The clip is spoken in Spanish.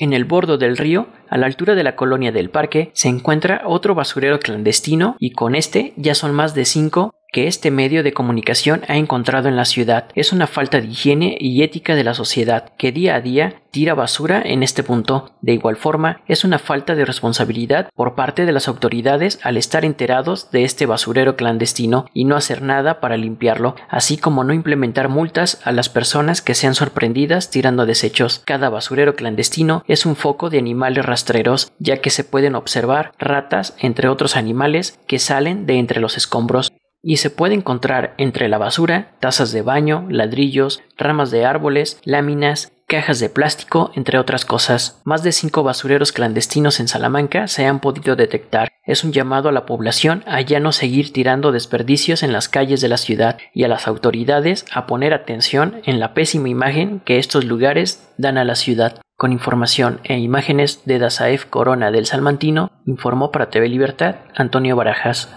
En el bordo del río, a la altura de la colonia del parque, se encuentra otro basurero clandestino y con este ya son más de cinco que este medio de comunicación ha encontrado en la ciudad. Es una falta de higiene y ética de la sociedad que día a día tira basura en este punto. De igual forma, es una falta de responsabilidad por parte de las autoridades al estar enterados de este basurero clandestino y no hacer nada para limpiarlo, así como no implementar multas a las personas que sean sorprendidas tirando desechos. Cada basurero clandestino es un foco de animales rastreros, ya que se pueden observar ratas, entre otros animales, que salen de entre los escombros y se puede encontrar entre la basura, tazas de baño, ladrillos, ramas de árboles, láminas, cajas de plástico, entre otras cosas. Más de cinco basureros clandestinos en Salamanca se han podido detectar. Es un llamado a la población a ya no seguir tirando desperdicios en las calles de la ciudad y a las autoridades a poner atención en la pésima imagen que estos lugares dan a la ciudad. Con información e imágenes de Dazaef Corona del Salmantino, informó para TV Libertad Antonio Barajas.